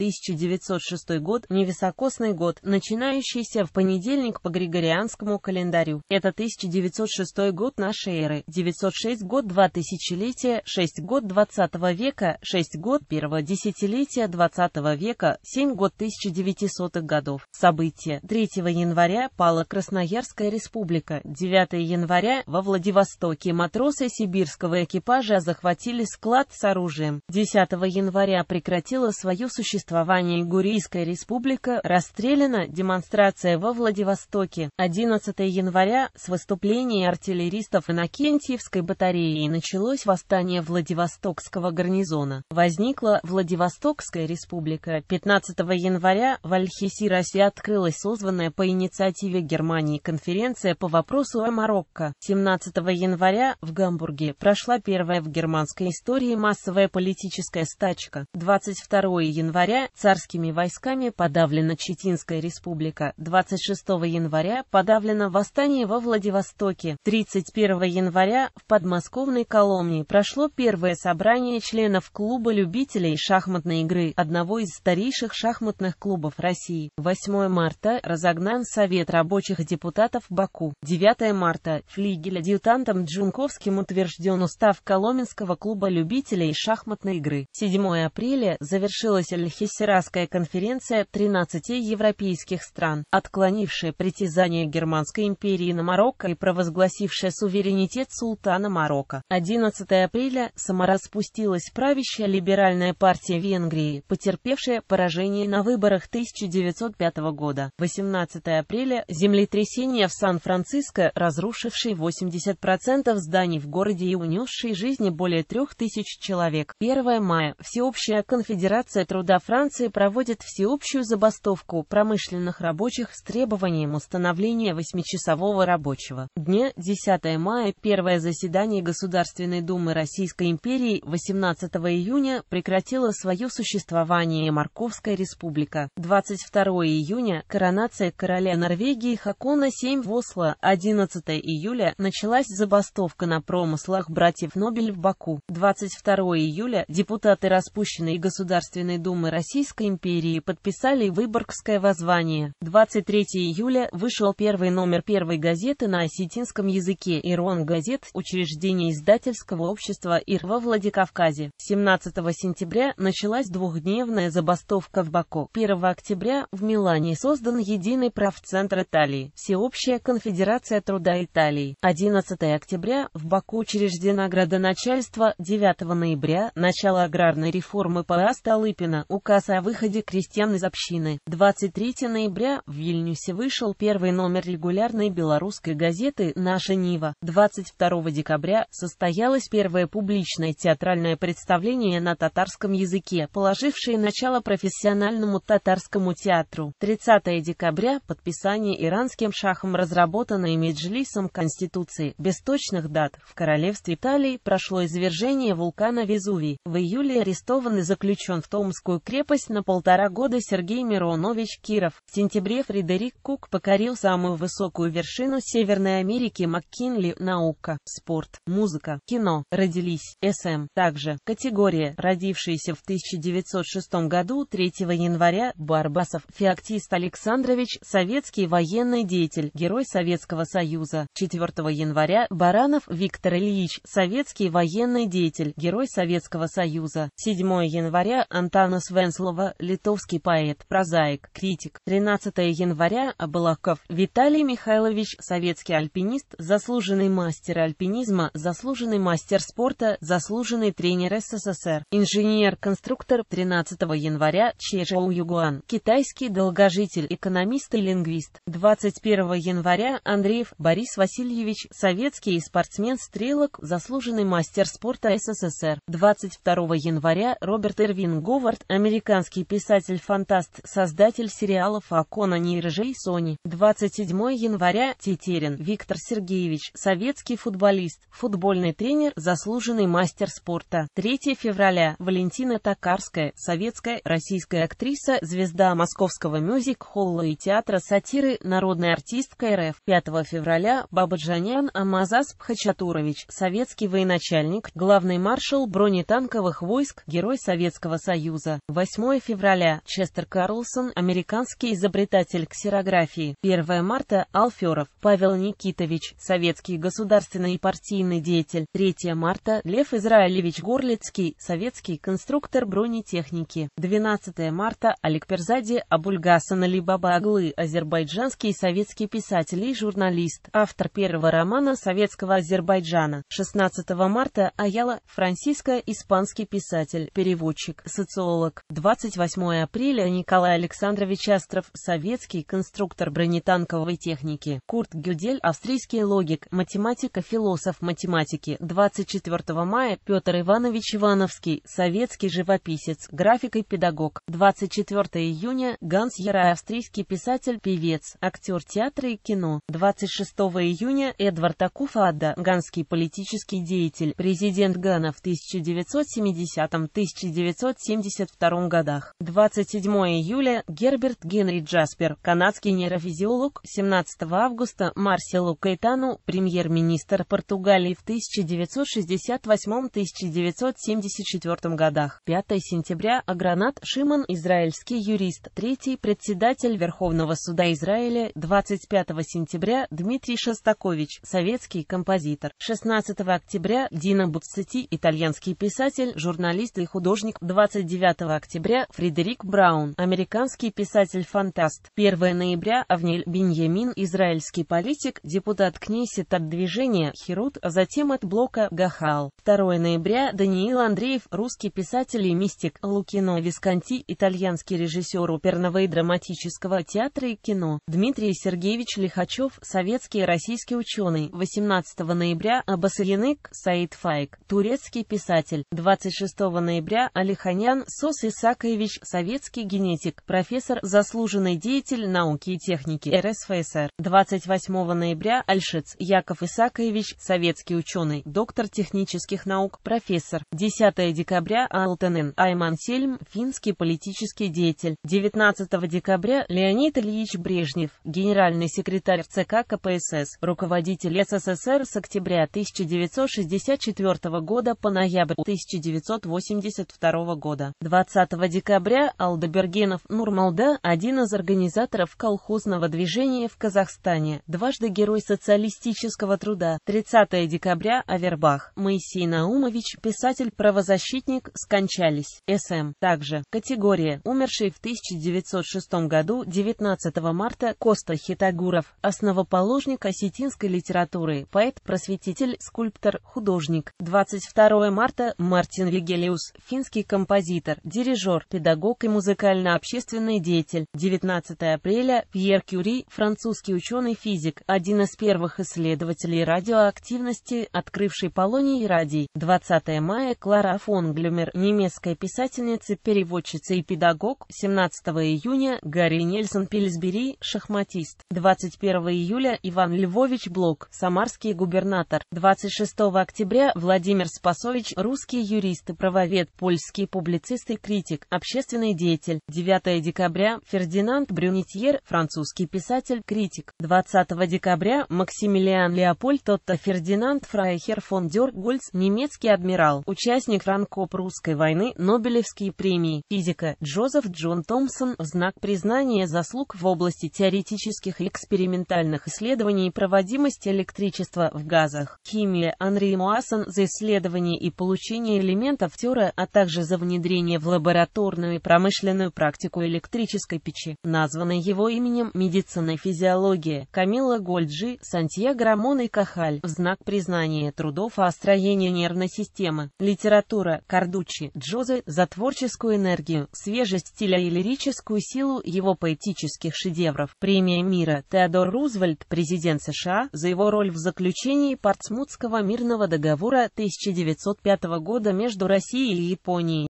1906 год – невисокосный год, начинающийся в понедельник по григорианскому календарю. Это 1906 год нашей эры, 906 год 2 тысячелетия, 6 год 20 века, 6 год первого десятилетия 20 века, 7 год 1900-х годов. События. 3 января пала Красноярская республика, 9 января во Владивостоке матросы сибирского экипажа захватили склад с оружием, 10 января прекратила свое существование существовании Гурийская республика, расстреляна демонстрация во Владивостоке. 11 января с выступлений артиллеристов Иннокентьевской батареи началось восстание Владивостокского гарнизона. Возникла Владивостокская республика. 15 января в Альхиси-России открылась созванная по инициативе Германии конференция по вопросу о Марокко. 17 января в Гамбурге прошла первая в германской истории массовая политическая стачка. 22 января января царскими войсками подавлена Читинская республика, 26 января подавлено восстание во Владивостоке, 31 января в подмосковной Коломне прошло первое собрание членов клуба любителей шахматной игры, одного из старейших шахматных клубов России. 8 марта разогнан Совет рабочих депутатов Баку. 9 марта флигеля дьютантом Джунковским утвержден устав Коломенского клуба любителей шахматной игры. 7 апреля завершилась Эльхи Вейсерасская конференция 13 европейских стран, отклонившая притязание Германской империи на Марокко и провозгласившая суверенитет султана Марокко. 11 апреля Самара спустилась правящая либеральная партия Венгрии, потерпевшая поражение на выборах 1905 года. 18 апреля землетрясение в Сан-Франциско, разрушившее 80% зданий в городе и унесшее жизни более 3000 человек. 1 мая Всеобщая конфедерация труда Франции Франции проводит всеобщую забастовку промышленных рабочих с требованием установления восьмичасового рабочего дня 10 мая первое заседание Государственной Думы Российской империи 18 июня прекратило свое существование Марковская республика. 22 июня коронация короля Норвегии Хакона VII в Осло. 11 июля началась забастовка на промыслах братьев Нобель в Баку. 22 июля депутаты распущенной Государственной Думы России Российской империи подписали Выборгское воззвание. 23 июля вышел первый номер первой газеты на осетинском языке «Ирон газет» учреждение издательского общества «Ир» во Владикавказе. 17 сентября началась двухдневная забастовка в Баку. 1 октября в Милане создан единый правцентр Италии, Всеобщая конфедерация труда Италии. 11 октября в Баку учреждено градоначальство, 9 ноября – начало аграрной реформы ПА Столыпина, указ Указ о выходе крестьян из общины. 23 ноября в Вильнюсе вышел первый номер регулярной белорусской газеты «Наша Нива». 22 декабря состоялось первое публичное театральное представление на татарском языке, положившее начало профессиональному татарскому театру. 30 декабря – подписание иранским шахом разработанной Меджлисом Конституции. Без точных дат в королевстве Италии прошло извержение вулкана Везувий. В июле арестован и заключен в Томскую крепость крепость на полтора года Сергей Миронович Киров. В сентябре Фредерик Кук покорил самую высокую вершину Северной Америки МакКинли. Наука, спорт, музыка, кино. Родились. СМ. Также категория, Родившийся в 1906 году 3 января, Барбасов, Феоктист Александрович, советский военный деятель, герой Советского Союза. 4 января, Баранов Виктор Ильич, советский военный деятель, герой Советского Союза. 7 января, Антанас Вен Ченслова, литовский поэт, прозаик, критик. 13 января, Абалаков. Виталий Михайлович, советский альпинист, заслуженный мастер альпинизма, заслуженный мастер спорта, заслуженный тренер СССР, инженер-конструктор. 13 января, Чжоу Югуан, китайский долгожитель, экономист и лингвист. 21 января, Андреев Борис Васильевич, советский спортсмен-стрелок, заслуженный мастер спорта СССР. 22 января, Роберт Эрвин Говард, американский американский писатель-фантаст, создатель сериалов о Конане и Режейсоне. 27 января Тетерин Виктор Сергеевич, советский футболист, футбольный тренер, заслуженный мастер спорта. 3 февраля Валентина Токарская, советская, российская актриса, звезда московского мюзик-холла и театра сатиры, народная артистка РФ. 5 февраля Бабаджанян Амазас Пхачатурович, советский военачальник, главный маршал бронетанковых войск, герой Советского Союза. 8 8 февраля – Честер Карлсон, американский изобретатель ксерографии. 1 марта – Алферов Павел Никитович, советский государственный и партийный деятель. 3 марта – Лев Израилевич Горлицкий, советский конструктор бронетехники. 12 марта – Алик Перзади Абульгасан Алибаба Аглы, азербайджанский советский писатель и журналист, автор первого романа советского Азербайджана. 16 марта – Аяла Франциско, испанский писатель, переводчик, социолог. 28 апреля Николай Александрович Астров, советский конструктор бронетанковой техники, Курт Гюдель, австрийский логик, математика-философ математики, 24 мая Петр Иванович Ивановский, советский живописец, график и педагог, 24 июня Ганс Ярай, австрийский писатель, певец, актер театра и кино, 26 июня Эдвард Акуфадда, ганский политический деятель, президент Гана в 1970-1972 годах. 27 июля Герберт Генри Джаспер, канадский нейрофизиолог, 17 августа Марселу Кайтану, премьер-министр Португалии в 1968-1974 годах. 5 сентября Агранат Шиман, израильский юрист, 3 председатель Верховного суда Израиля, 25 сентября Дмитрий Шостакович, советский композитор. 16 октября Дина Буцети, итальянский писатель, журналист и художник. 29 октября октября Фредерик Браун, американский писатель-фантаст, 1 ноября Авнель Беньямин, израильский политик, депутат Кнессет от движения Херут, а затем от блока Гахал. 2 ноября Даниил Андреев, русский писатель и мистик, Лукино Висконти, итальянский режиссер оперного и драматического театра и кино, Дмитрий Сергеевич Лихачев, советский и российский ученый, 18 ноября Абасаянек Саид Файк, турецкий писатель, 26 ноября Алиханян Сос и Исакович, советский генетик, профессор, заслуженный деятель науки и техники РСФСР. 28 ноября Альшиц Яков Исакович, советский ученый, доктор технических наук, профессор. 10 декабря Алтенен Айман Сельм, финский политический деятель. 19 декабря Леонид Ильич Брежнев, генеральный секретарь ЦК КПСС, руководитель СССР с октября 1964 года по ноябрь 1982 года. 20 20 декабря Алдабергенов Нурмалда, один из организаторов колхозного движения в Казахстане, дважды Герой социалистического труда. 30 декабря Авербах, Моисей Наумович, писатель-правозащитник, скончались. СМ. Также. Категория. Умерший в 1906 году 19 марта Коста Хитагуров, основоположник осетинской литературы, поэт-просветитель, скульптор, художник. 22 марта Мартин Лигелиус, финский композитор, дирижер дирижер, педагог и музыкально-общественный деятель. 19 апреля Пьер Кюри, французский ученый-физик, один из первых исследователей радиоактивности, открывший полоний и радий. 20 мая Клара фон Глюмер, немецкая писательница, переводчица и педагог. 17 июня Гарри Нельсон Пильсбери, шахматист. 21 июля Иван Львович Блок, самарский губернатор. 26 октября Владимир Спасович, русский юрист и правовед, польский публицист и критик политик, общественный деятель. 9 декабря Фердинанд Брюнетьер, французский писатель, критик. 20 декабря Максимилиан Леопольд Отто Фердинанд Фрайхер фон Дёргольц, немецкий адмирал, участник франко-прусской войны, Нобелевские премии, физика, Джозеф Джон Томпсон, в знак признания заслуг в области теоретических и экспериментальных исследований проводимости электричества в газах, химия Анри Муассон за исследование и получение элементов тюра, а также за внедрение в лаборатории лабораторную и промышленную практику электрической печи, названной его именем «Медицина и физиология» Камила Гольджи, Сантьяго Рамон и Кахаль, в знак признания трудов о строении нервной системы. Литература Кардучи, Джозе, за творческую энергию, свежесть стиля и лирическую силу его поэтических шедевров. Премия мира Теодор Рузвельт, президент США, за его роль в заключении Портсмутского мирного договора 1905 года между Россией и Японией.